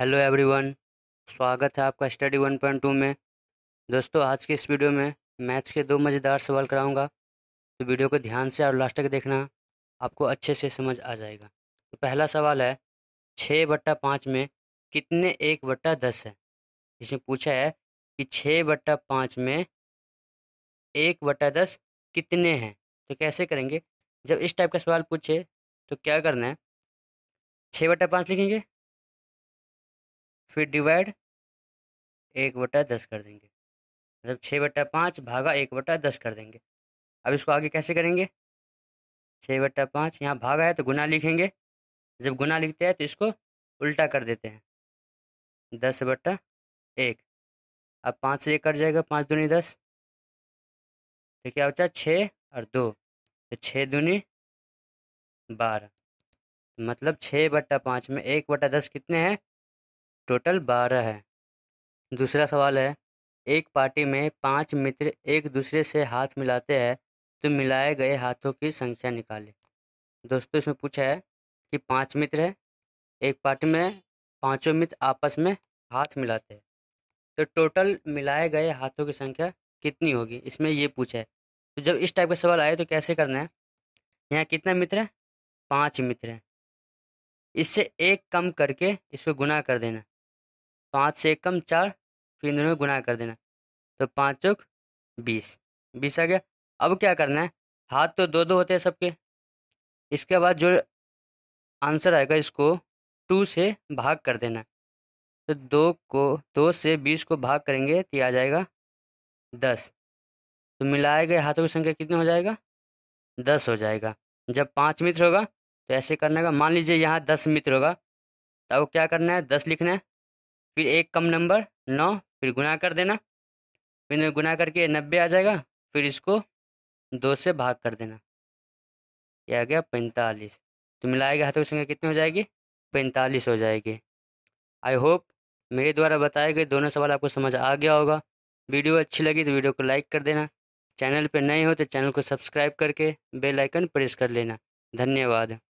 hello everyone स्वागत है आपका स्टडी वन पॉइंट टू में दोस्तों आज के इस वीडियो में मैथ्स के दो मज़ेदार सवाल कराऊंगा तो वीडियो को ध्यान से और लास्ट तक देखना आपको अच्छे से समझ आ जाएगा तो पहला सवाल है छः बट्टा पाँच में कितने एक बट्टा दस है इसमें पूछा है कि छः बट्टा पाँच में एक बट्टा दस कितने हैं तो कैसे करेंगे जब इस टाइप का सवाल पूछे तो क्या करना है छः बट्टा पाँच लिखेंगे फिर डिवाइड एक बटा दस कर देंगे मतलब छः बटा पाँच भागा एक बटा दस कर देंगे अब इसको आगे कैसे करेंगे छः बटा पाँच यहाँ भागा है तो गुना लिखेंगे जब गुना लिखते हैं तो इसको उल्टा कर देते हैं दस बटा एक अब पाँच से एक कट जाएगा पाँच दूनी दस तो क्या बचा छः और दो तो छः दूनी बारह मतलब छः बट्टा पाँच में एक बटा दस कितने हैं टोटल बारह है दूसरा सवाल है एक पार्टी में पांच मित्र एक दूसरे से हाथ मिलाते हैं तो मिलाए गए हाथों की संख्या निकाले दोस्तों इसमें पूछा है कि पांच मित्र हैं एक पार्टी में पांचों मित्र आपस में हाथ मिलाते हैं तो टोटल मिलाए गए हाथों की संख्या कितनी होगी इसमें ये पूछा है तो जब इस टाइप का सवाल आए तो कैसे करना है यहाँ कितना मित्र है पाँच मित्र हैं इससे एक कम करके इसको गुना कर देना पाँच से कम चार फिर में गुना कर देना तो पाँच चौक बीस बीस आ गया अब क्या करना है हाथ तो दो दो होते हैं सबके इसके बाद जो आंसर आएगा इसको टू से भाग कर देना तो दो को दो से बीस को भाग करेंगे तो आ जाएगा दस तो मिलाए गए हाथों की संख्या कितनी हो जाएगा दस हो जाएगा जब पाँच मित्र होगा तो ऐसे करने का मान लीजिए यहाँ दस मित्र होगा तो अब क्या करना है दस लिखना है फिर एक कम नंबर नौ फिर गुना कर देना फिर गुना करके नब्बे आ जाएगा फिर इसको दो से भाग कर देना ये आ गया पैंतालीस तो मिलाएगा हाथों की संख्या कितनी हो जाएगी पैंतालीस हो जाएगी आई होप मेरे द्वारा बताए गए दोनों सवाल आपको समझ आ गया होगा वीडियो अच्छी लगी तो वीडियो को लाइक कर देना चैनल पर नए हो तो चैनल को सब्सक्राइब करके बेल आइकन प्रेस कर लेना धन्यवाद